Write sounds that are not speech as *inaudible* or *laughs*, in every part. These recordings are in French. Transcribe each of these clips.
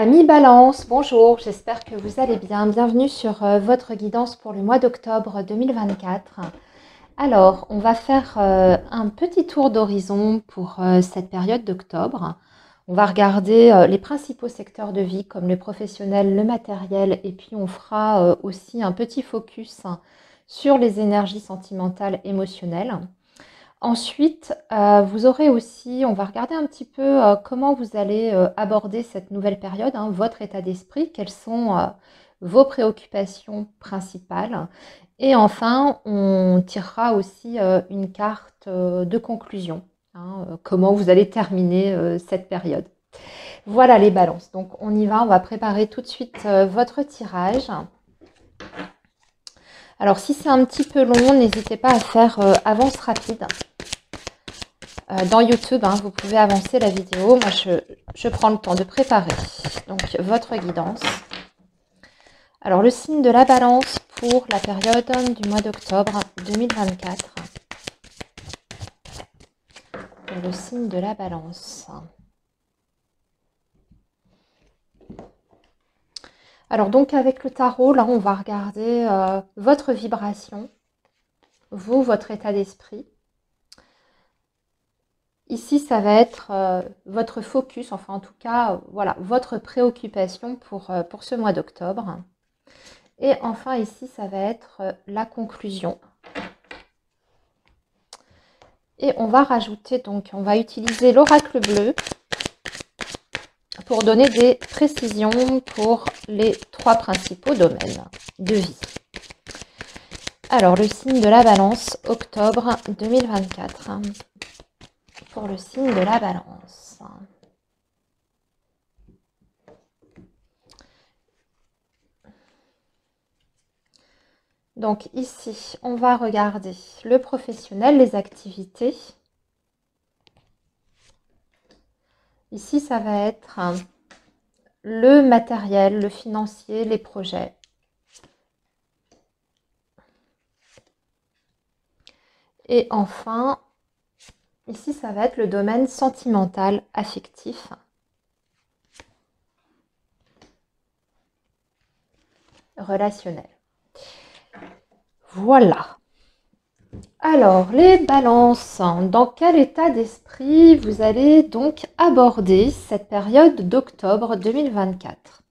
Ami Balance, bonjour, j'espère que vous allez bien. Bienvenue sur euh, votre guidance pour le mois d'octobre 2024. Alors, on va faire euh, un petit tour d'horizon pour euh, cette période d'octobre. On va regarder les principaux secteurs de vie comme le professionnel, le matériel et puis on fera aussi un petit focus sur les énergies sentimentales émotionnelles. Ensuite, euh, vous aurez aussi, on va regarder un petit peu euh, comment vous allez euh, aborder cette nouvelle période, hein, votre état d'esprit, quelles sont vos préoccupations principales. Et enfin, on tirera aussi une carte de conclusion, hein, comment vous allez terminer cette période. Voilà les balances. Donc on y va, on va préparer tout de suite votre tirage. Alors si c'est un petit peu long, n'hésitez pas à faire euh, avance rapide. Euh, dans YouTube, hein, vous pouvez avancer la vidéo. Moi, je, je prends le temps de préparer donc votre guidance. Alors le signe de la balance pour la période euh, du mois d'octobre 2024. le signe de la balance. Alors donc avec le tarot, là on va regarder euh, votre vibration, vous, votre état d'esprit. Ici, ça va être euh, votre focus, enfin en tout cas, voilà, votre préoccupation pour, euh, pour ce mois d'octobre. Et enfin ici, ça va être la conclusion. Et on va rajouter donc, on va utiliser l'oracle bleu pour donner des précisions pour les trois principaux domaines de vie. Alors, le signe de la balance, octobre 2024. Pour le signe de la balance. Donc ici, on va regarder le professionnel, les activités, Ici, ça va être hein, le matériel, le financier, les projets. Et enfin, ici, ça va être le domaine sentimental, affectif. relationnel. Voilà. Alors, les balances, dans quel état d'esprit vous allez donc aborder cette période d'octobre 2024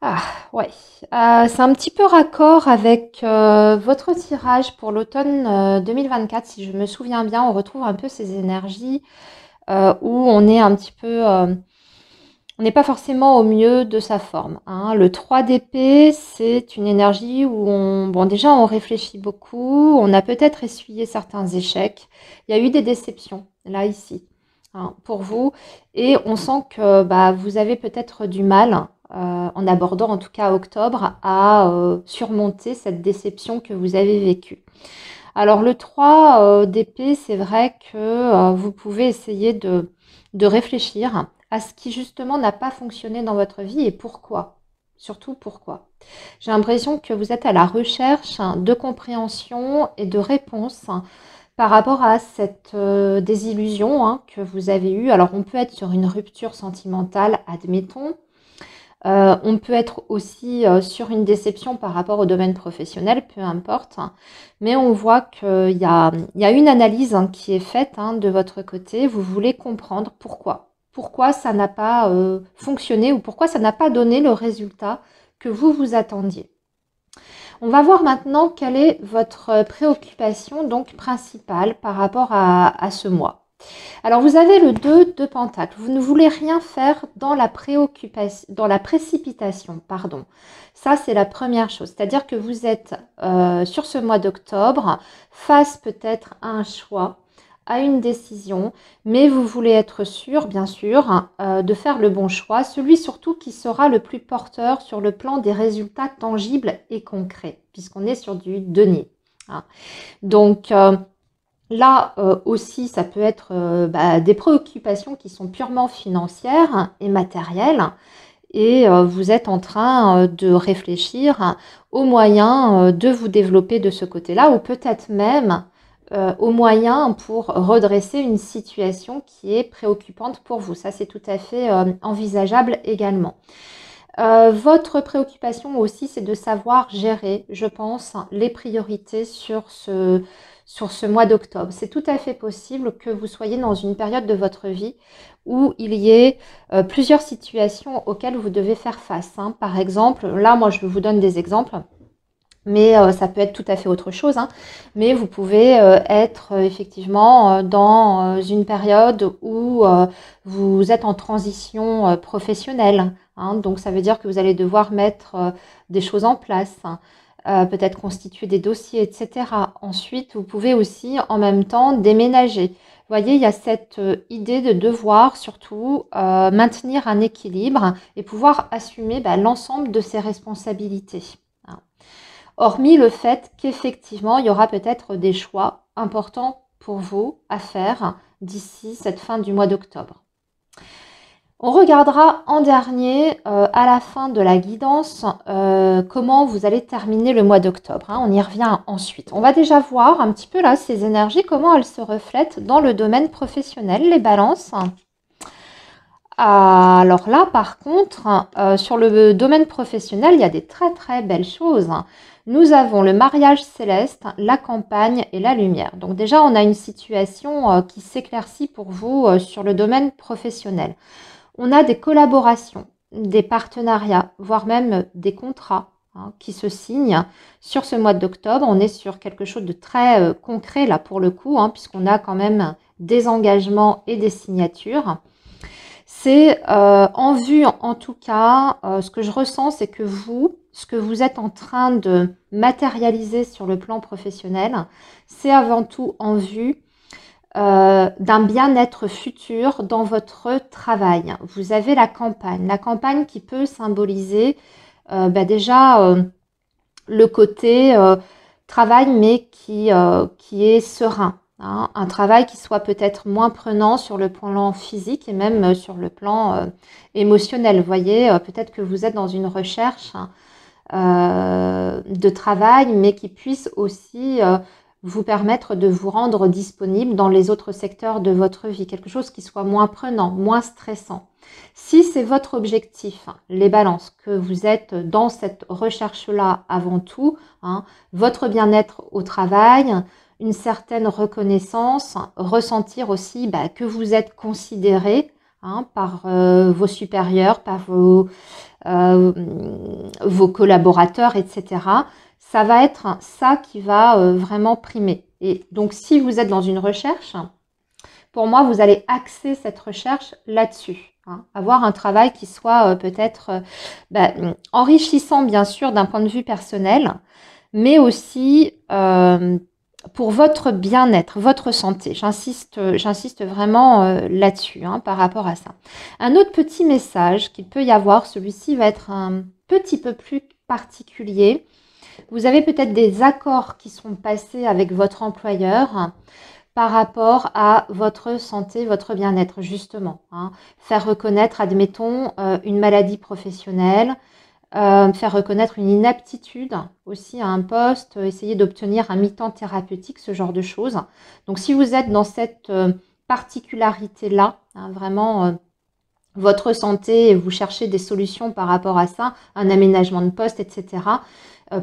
Ah, ouais, euh, c'est un petit peu raccord avec euh, votre tirage pour l'automne 2024. Euh, si je me souviens bien, on retrouve un peu ces énergies où on est un petit peu on n'est pas forcément au mieux de sa forme. Hein. Le 3 d'épée, c'est une énergie où on, bon, déjà on réfléchit beaucoup, on a peut-être essuyé certains échecs, il y a eu des déceptions, là, ici, hein, pour vous, et on sent que bah, vous avez peut-être du mal, euh, en abordant en tout cas octobre, à euh, surmonter cette déception que vous avez vécue. Alors le 3 d'épée, c'est vrai que euh, vous pouvez essayer de, de réfléchir à ce qui justement n'a pas fonctionné dans votre vie et pourquoi. Surtout pourquoi. J'ai l'impression que vous êtes à la recherche hein, de compréhension et de réponse hein, par rapport à cette euh, désillusion hein, que vous avez eue. Alors on peut être sur une rupture sentimentale, admettons. Euh, on peut être aussi euh, sur une déception par rapport au domaine professionnel, peu importe. Mais on voit qu'il y, a, une analyse qui est faite de votre côté. Vous voulez comprendre pourquoi pourquoi ça n'a pas euh, fonctionné ou pourquoi ça n'a pas donné le résultat que vous vous attendiez. On va voir maintenant quelle est votre préoccupation donc principale par rapport à, ce mois. Alors vous avez le 2 de Pentacle. Vous ne voulez rien faire dans la préoccupation, dans la précipitation, pardon. Ça c'est la première chose. C'est-à-dire que vous êtes euh, sur ce mois d'octobre face peut-être à un choix à une décision, mais vous voulez être sûr, bien sûr, euh, de faire le bon choix, celui surtout qui sera le plus porteur sur le plan des résultats tangibles et concrets, puisqu'on est sur du denier. Hein. Donc, euh, Là euh, aussi, ça peut être bah, des préoccupations qui sont purement financières et matérielles. Et vous êtes en train de réfléchir aux moyens de vous développer de ce côté-là, ou peut-être même euh, aux moyens pour redresser une situation qui est préoccupante pour vous. Ça, c'est tout à fait euh, envisageable également. Euh, votre préoccupation aussi, c'est de savoir gérer, je pense, les priorités sur ce, sur ce mois d'octobre. C'est tout à fait possible que vous soyez dans une période de votre vie où il y ait plusieurs situations auxquelles vous devez faire face. Hein. Par exemple, là, moi, je vous donne des exemples mais euh, ça peut être tout à fait autre chose. Hein. Mais vous pouvez euh, être euh, effectivement dans une période où vous êtes en transition professionnelle. Hein. Donc ça veut dire que vous allez devoir mettre des choses en place. Hein. peut-être constituer des dossiers, etc. Ensuite, vous pouvez aussi en même temps déménager. Vous voyez, il y a cette idée de devoir surtout maintenir un équilibre et pouvoir assumer bah, l'ensemble de ses responsabilités hormis le fait qu'effectivement, il y aura peut-être des choix importants pour vous à faire d'ici cette fin du mois d'octobre. On regardera en dernier, euh, à la fin de la guidance, euh, comment vous allez terminer le mois d'octobre. Hein. On y revient ensuite. On va déjà voir un petit peu là ces énergies, comment elles se reflètent dans le domaine professionnel, les balances. Alors là, par contre, euh, sur le domaine professionnel, il y a des très très belles choses nous avons le mariage céleste, la campagne et la lumière. Donc déjà, on a une situation euh, qui s'éclaircit pour vous euh, sur le domaine professionnel. On a des collaborations, des partenariats, voire même des contrats hein, qui se signent sur ce mois d'octobre. On est sur quelque chose de très euh, concret là pour le coup, hein, puisqu'on a quand même des engagements et des signatures. C'est en vue en, tout cas, ce que je ressens, c'est que vous, ce que vous êtes en train de matérialiser sur le plan professionnel, c'est avant tout en vue euh, d'un bien-être futur dans votre travail. Vous avez la campagne, la campagne qui peut symboliser euh, bah, déjà euh, le côté travail mais qui, est serein. Hein. un travail qui soit peut-être moins prenant sur le plan physique et même sur le plan émotionnel. Vous voyez, peut-être que vous êtes dans une recherche hein, euh, de travail, mais qui puisse aussi euh, vous permettre de vous rendre disponible dans les autres secteurs de votre vie, quelque chose qui soit moins prenant, moins stressant. Si c'est votre objectif, hein, les balances, que vous êtes dans cette recherche-là avant tout, hein, votre bien-être au travail, une certaine reconnaissance, hein, ressentir aussi bah, que vous êtes considéré, Hein, par euh, vos supérieurs, par vos, euh, vos collaborateurs, etc. Ça va être ça qui va euh, vraiment primer. Et donc si vous êtes dans une recherche, pour moi, vous allez axer cette recherche là-dessus. Hein. avoir un travail qui soit peut-être bah, enrichissant, bien sûr, d'un point de vue personnel, mais aussi pour votre bien-être, votre santé. J'insiste, j'insiste vraiment euh, là-dessus hein, par rapport à ça. Un autre petit message qu'il peut y avoir, celui-ci va être un petit peu plus particulier. Vous avez peut-être des accords qui sont passés avec votre employeur par rapport à votre santé, votre bien-être, justement. Hein. Faire reconnaître, admettons, euh, une maladie professionnelle, euh, faire reconnaître une inaptitude aussi à un poste, euh, essayer d'obtenir un mi-temps thérapeutique, ce genre de choses. Donc si vous êtes dans cette euh, particularité-là, hein, vraiment votre santé et vous cherchez des solutions par rapport à ça, un aménagement de poste, etc.,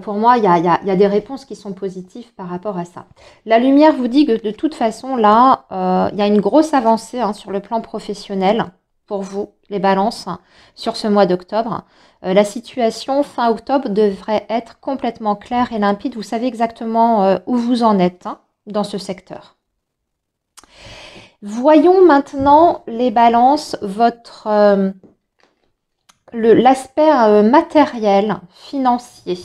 pour moi, il y, a, des réponses qui sont positives par rapport à ça. La lumière vous dit que de toute façon, là, il y a une grosse avancée hein, sur le plan professionnel pour vous, les balances, sur ce mois d'octobre. Euh, la situation fin octobre devrait être complètement claire et limpide. Vous savez exactement euh, où vous en êtes hein, dans ce secteur. Voyons maintenant les balances, votre euh, l'aspect matériel, financier.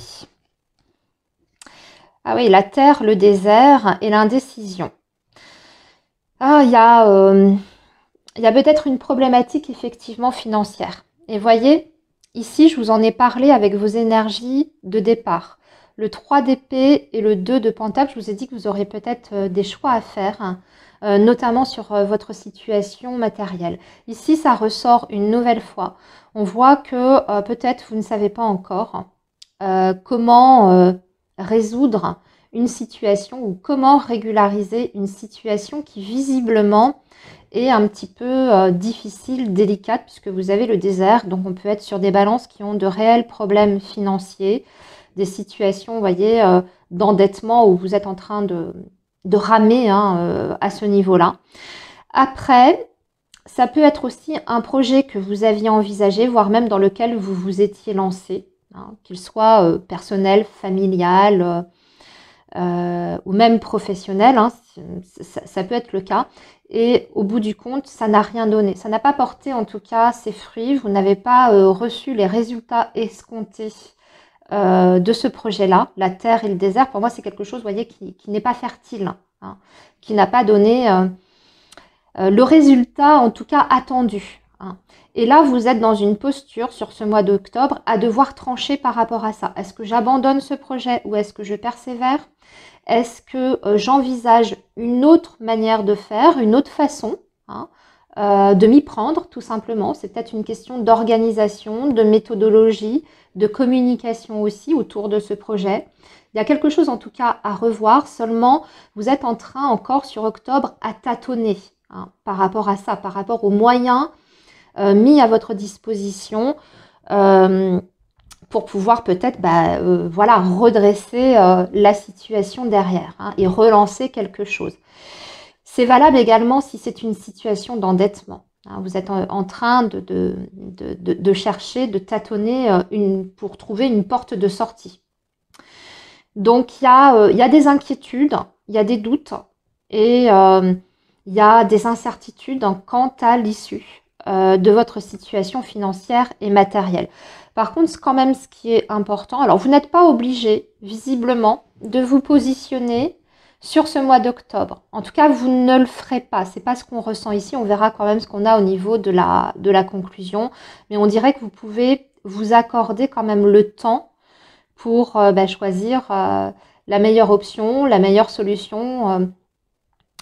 Ah oui, la terre, le désert et l'indécision. Ah, il y a il y a peut-être une problématique effectivement financière. Et voyez, ici, je vous en ai parlé avec vos énergies de départ. Le 3 d'épée et le 2 de pentacle, je vous ai dit que vous aurez peut-être euh, des choix à faire, hein, euh, notamment sur euh, votre situation matérielle. Ici, ça ressort une nouvelle fois. On voit que peut-être vous ne savez pas encore comment résoudre une situation ou comment régulariser une situation qui visiblement est un petit peu euh, difficile, délicate, puisque vous avez le désert. Donc on peut être sur des balances qui ont de réels problèmes financiers, des situations, vous voyez, euh, d'endettement où vous êtes en train de, ramer hein, euh, à ce niveau-là. Après, ça peut être aussi un projet que vous aviez envisagé, voire même dans lequel vous vous étiez lancé, hein, qu'il soit personnel, familial euh, ou même professionnel, hein, ça, peut être le cas. Et au bout du compte, ça n'a rien donné. Ça n'a pas porté en tout cas ses fruits. Vous n'avez pas euh, reçu les résultats escomptés euh, de ce projet-là. La terre et le désert, pour moi, c'est quelque chose, vous voyez, qui, n'est pas fertile, hein, qui n'a pas donné le résultat en tout cas attendu. Hein. Et là, vous êtes dans une posture sur ce mois d'octobre à devoir trancher par rapport à ça. Est-ce que j'abandonne ce projet ou est-ce que je persévère Est-ce que euh, j'envisage une autre manière de faire, une autre façon hein, euh, de m'y prendre, tout simplement. C'est peut-être une question d'organisation, de méthodologie, de communication aussi autour de ce projet. Il y a quelque chose en tout cas à revoir, seulement vous êtes en train encore sur octobre à tâtonner hein, par rapport à ça, par rapport aux moyens euh, mis à votre disposition euh, pour pouvoir peut-être bah, euh, voilà, redresser la situation derrière hein, et relancer quelque chose. C'est valable également si c'est une situation d'endettement. Hein. vous êtes en, train de, de, chercher, de tâtonner une, pour trouver une porte de sortie. Donc il y a des inquiétudes, il y a des doutes et il y a des incertitudes quant à l'issue euh, de votre situation financière et matérielle. Par contre, quand même, ce qui est important, alors vous n'êtes pas obligé, visiblement, de vous positionner sur ce mois d'octobre. En tout cas, vous ne le ferez pas. n'est pas ce qu'on ressent ici. On verra quand même ce qu'on a au niveau de la, de la conclusion. Mais on dirait que vous pouvez vous accorder quand même le temps pour euh, ben, choisir euh, la meilleure option, la meilleure solution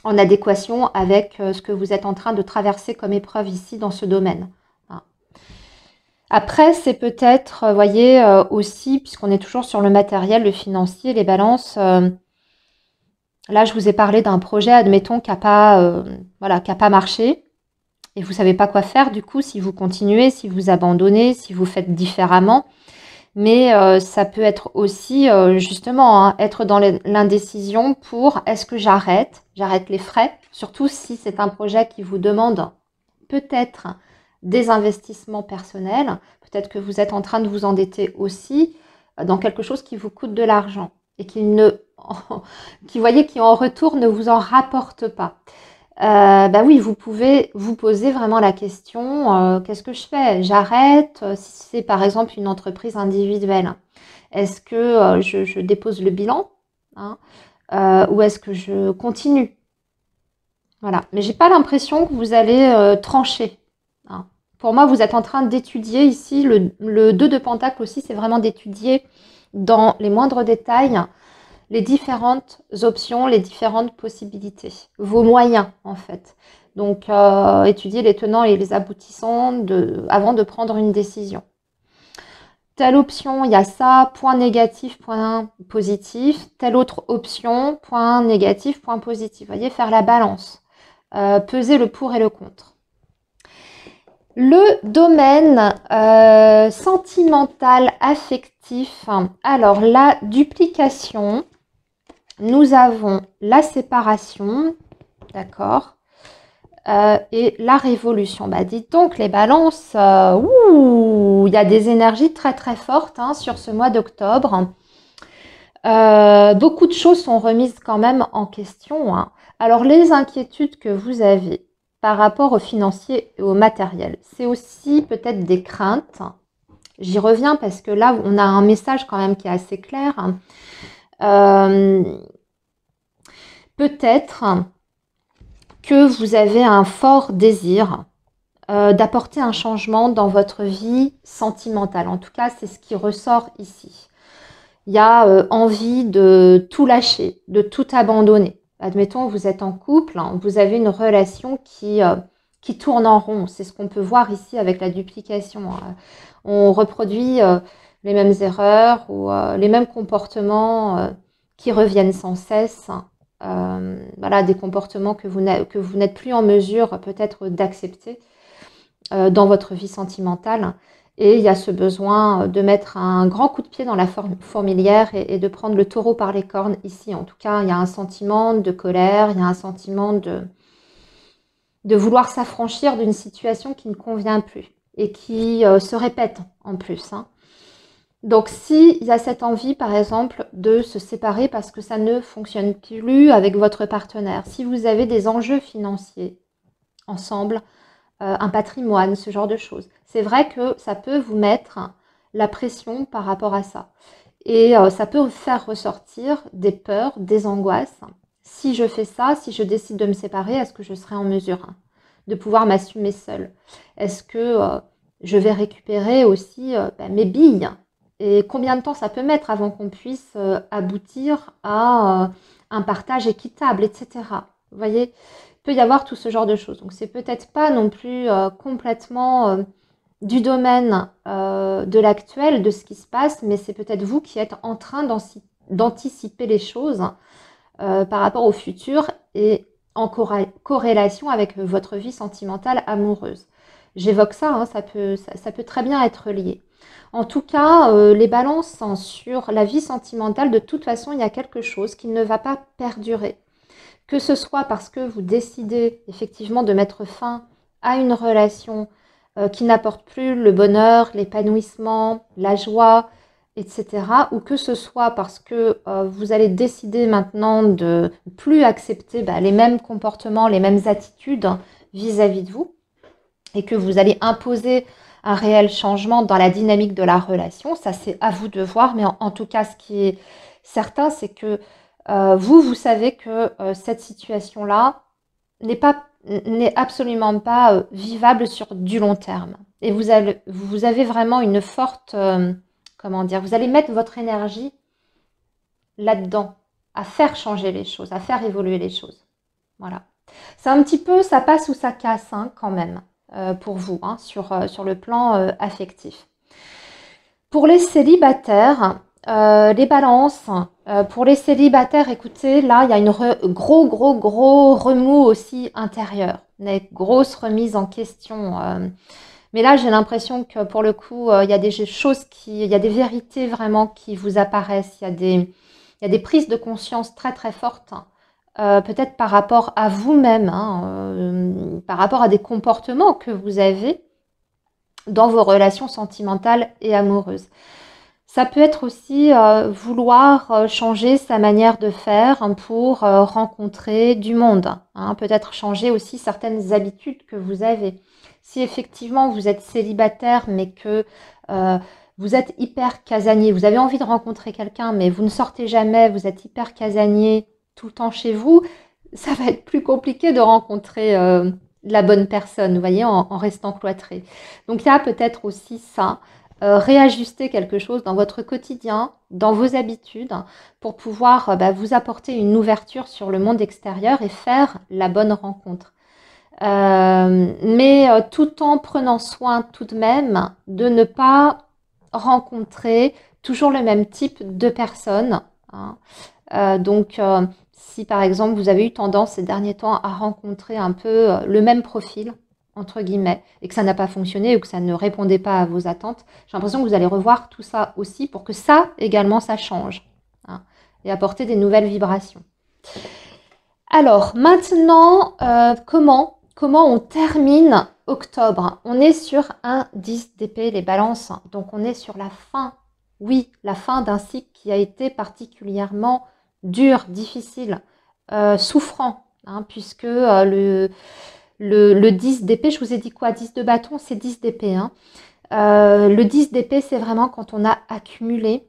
en adéquation avec euh, ce que vous êtes en train de traverser comme épreuve ici dans ce domaine. Hein. Après, c'est peut-être, euh, voyez, euh, aussi, puisqu'on est toujours sur le matériel, le financier, les balances, là, je vous ai parlé d'un projet, admettons, qui n'a pas, voilà, pas marché, et vous ne savez pas quoi faire, du coup, si vous continuez, si vous abandonnez, si vous faites différemment, mais euh, ça peut être aussi euh, justement hein, être dans l'indécision pour est-ce que j'arrête, j'arrête les frais, surtout si c'est un projet qui vous demande peut-être des investissements personnels, peut-être que vous êtes en train de vous endetter aussi euh, dans quelque chose qui vous coûte de l'argent et qui ne *laughs* qui voyez qui en retour ne vous en rapporte pas euh, bah oui, vous pouvez vous poser vraiment la question, euh, qu'est-ce que je fais J'arrête euh, Si c'est par exemple une entreprise individuelle, hein. est-ce que euh, je, dépose le bilan hein, ou est-ce que je continue Voilà, mais j'ai pas l'impression que vous allez trancher. Hein. Pour moi, vous êtes en train d'étudier ici, le, le 2 de Pentacle aussi, c'est vraiment d'étudier dans les moindres détails les différentes options, les différentes possibilités, vos moyens en fait. Donc euh, étudier les tenants et les aboutissants de, avant de prendre une décision. Telle option, il y a ça, point négatif, point positif. Telle autre option, point négatif, point positif. voyez, faire la balance, euh, peser le pour et le contre. Le domaine euh, sentimental affectif. Alors la duplication, nous avons la séparation, d'accord, euh, et la révolution. Bah, dites donc, les balances, euh, il y a des énergies très très fortes hein, sur ce mois d'octobre. Euh, beaucoup de choses sont remises quand même en question. Hein. Alors, les inquiétudes que vous avez par rapport au financier et au matériel, c'est aussi peut-être des craintes. J'y reviens parce que là, on a un message quand même qui est assez clair. Hein. Euh, peut-être que vous avez un fort désir euh, d'apporter un changement dans votre vie sentimentale. En tout cas, c'est ce qui ressort ici. Il y a euh, envie de tout lâcher, de tout abandonner. Admettons, vous êtes en couple, hein, vous avez une relation qui, qui tourne en rond. C'est ce qu'on peut voir ici avec la duplication. Hein. On reproduit les mêmes erreurs ou euh, les mêmes comportements euh, qui reviennent sans cesse. Hein. Euh, voilà, des comportements que vous n'êtes plus en mesure peut-être d'accepter dans votre vie sentimentale. Et il y a ce besoin de mettre un grand coup de pied dans la fourmilière et, et, de prendre le taureau par les cornes ici. En tout cas, il y a un sentiment de colère, il y a un sentiment de, de vouloir s'affranchir d'une situation qui ne convient plus et qui se répète en plus. Hein. Donc s'il y a cette envie, par exemple, de se séparer parce que ça ne fonctionne plus avec votre partenaire, si vous avez des enjeux financiers ensemble, euh, un patrimoine, ce genre de choses, c'est vrai que ça peut vous mettre la pression par rapport à ça. Et euh, ça peut faire ressortir des peurs, des angoisses. Si je fais ça, si je décide de me séparer, est-ce que je serai en mesure hein, de pouvoir m'assumer seule Est-ce que... Euh, je vais récupérer aussi ben, mes billes et combien de temps ça peut mettre avant qu'on puisse euh, aboutir à euh, un partage équitable, etc. Vous voyez, il peut y avoir tout ce genre de choses. Donc c'est peut-être pas non plus euh, complètement du domaine de l'actuel, de ce qui se passe, mais c'est peut-être vous qui êtes en train d'anticiper les choses par rapport au futur et en corrélation avec votre vie sentimentale amoureuse. J'évoque ça, hein, ça peut très bien être lié. En tout cas, euh, les balances hein, sur la vie sentimentale, de toute façon, il y a quelque chose qui ne va pas perdurer. Que ce soit parce que vous décidez effectivement de mettre fin à une relation euh, qui n'apporte plus le bonheur, l'épanouissement, la joie, etc. Ou que ce soit parce que euh, vous allez décider maintenant de plus accepter bah, les mêmes comportements, les mêmes attitudes vis à -vis de vous, et que vous allez imposer un réel changement dans la dynamique de la relation. Ça, c'est à vous de voir, mais en, tout cas, ce qui est certain, c'est que euh, vous, vous savez que euh, cette situation-là n'est pas n'est absolument pas euh, vivable sur du long terme. Et vous avez, vous avez vraiment une forte, comment dire, vous allez mettre votre énergie là-dedans, à faire changer les choses, à faire évoluer les choses. Voilà. C'est un petit peu, ça passe ou ça casse hein, quand même. Euh, pour vous hein, sur, euh, sur, le plan euh, affectif. Pour les célibataires, les balances. pour les célibataires, écoutez, là, il y a une gros, gros, gros remous aussi intérieur. Une grosse remise en question. Mais là, j'ai l'impression que pour le coup, il y a des choses qui, il y a des vérités vraiment qui vous apparaissent. Il y a des, il y a des prises de conscience très, très fortes hein. Euh, peut-être par rapport à vous-même, hein, euh, par rapport à des comportements que vous avez dans vos relations sentimentales et amoureuses. Ça peut être aussi euh, vouloir changer sa manière de faire pour rencontrer du monde, hein. peut-être changer aussi certaines habitudes que vous avez. Si effectivement vous êtes célibataire mais que vous êtes hyper casanier, vous avez envie de rencontrer quelqu'un mais vous ne sortez jamais, vous êtes hyper casanier, tout le temps chez vous, ça va être plus compliqué de rencontrer euh, la bonne personne, vous voyez, en, restant cloîtré. Donc il y a peut-être aussi ça, euh, réajuster quelque chose dans votre quotidien, dans vos habitudes, pour pouvoir euh, bah, vous apporter une ouverture sur le monde extérieur et faire la bonne rencontre. mais tout en prenant soin tout de même de ne pas rencontrer toujours le même type de personnes. Hein. donc si par exemple vous avez eu tendance ces derniers temps à rencontrer un peu euh, le même profil, entre guillemets, et que ça n'a pas fonctionné ou que ça ne répondait pas à vos attentes, j'ai l'impression que vous allez revoir tout ça aussi pour que ça également, ça change hein, et apporter des nouvelles vibrations. Alors maintenant, euh, comment, comment on termine octobre On est sur un 10 d'épée, les balances, donc on est sur la fin, oui, la fin d'un cycle qui a été particulièrement dur, difficile, euh, souffrant, hein, puisque euh, le, le, 10 d'épée, je vous ai dit quoi 10 de bâton, c'est 10 d'épée. Hein. Euh, le 10 d'épée, c'est vraiment quand on a accumulé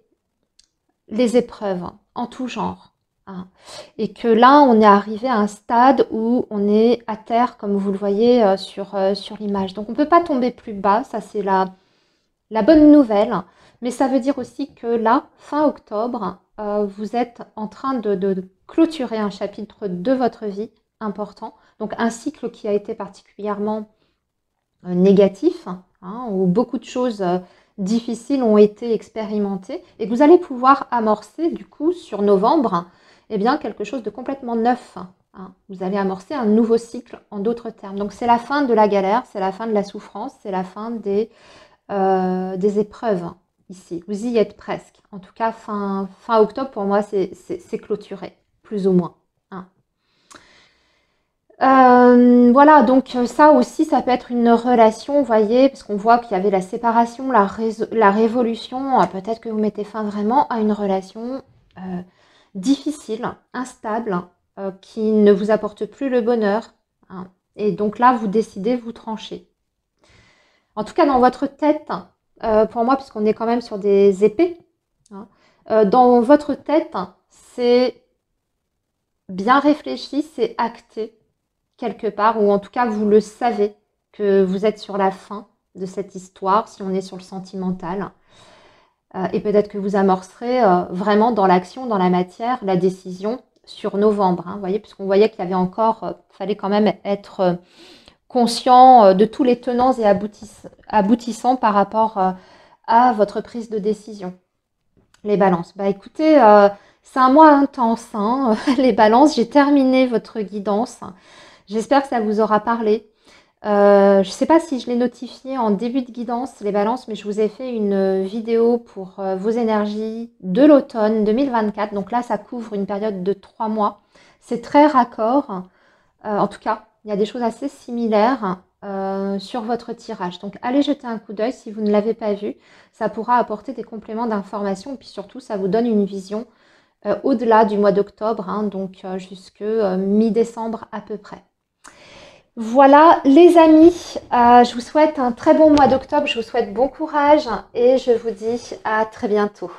les épreuves en tout genre. Hein. Et que là, on est arrivé à un stade où on est à terre, comme vous le voyez sur, sur l'image. Donc on ne peut pas tomber plus bas, ça c'est la, la bonne nouvelle. Mais ça veut dire aussi que là, fin octobre, euh, vous êtes en train de, clôturer un chapitre de votre vie important, donc un cycle qui a été particulièrement euh, négatif, hein, où beaucoup de choses euh, difficiles ont été expérimentées, et vous allez pouvoir amorcer du coup sur novembre et eh bien, quelque chose de complètement neuf. Hein. Vous allez amorcer un nouveau cycle en d'autres termes. Donc c'est la fin de la galère, c'est la fin de la souffrance, c'est la fin des, des épreuves ici. Vous y êtes presque. En tout cas, fin, fin octobre, pour moi, c'est clôturé, plus ou moins. Hein. Euh, voilà, donc euh, ça aussi, ça peut être une relation, vous voyez, parce qu'on voit qu'il y avait la séparation, la, la révolution. Euh, peut-être que vous mettez fin vraiment à une relation difficile, instable, qui ne vous apporte plus le bonheur. Hein. Et donc là, vous décidez, vous trancher. En tout cas, dans votre tête, euh, pour moi, puisqu'on est quand même sur des épées, hein. euh, dans votre tête, c'est bien réfléchi, c'est acté quelque part, ou en tout cas, vous le savez que vous êtes sur la fin de cette histoire, si on est sur le sentimental. Euh, et peut-être que vous amorcerez vraiment dans l'action, dans la matière, la décision sur novembre, hein, Vous voyez, puisqu'on voyait qu'il y avait encore, fallait quand même être conscient euh, de tous les tenants et aboutissants par rapport euh, à votre prise de décision. Les balances. Bah écoutez, euh, c'est un mois intense, hein. *laughs* les balances. J'ai terminé votre guidance. J'espère que ça vous aura parlé. je ne sais pas si je l'ai notifié en début de guidance, les balances, mais je vous ai fait une vidéo pour vos énergies de l'automne 2024. Donc là, ça couvre une période de trois mois. C'est très raccord, en tout cas il y a des choses assez similaires euh, sur votre tirage. Donc allez jeter un coup d'œil si vous ne l'avez pas vu. Ça pourra apporter des compléments d'information. Puis surtout, ça vous donne une vision euh, au-delà du mois d'octobre, hein, donc euh, jusque mi-décembre à peu près. Voilà les amis, je vous souhaite un très bon mois d'octobre, je vous souhaite bon courage et je vous dis à très bientôt.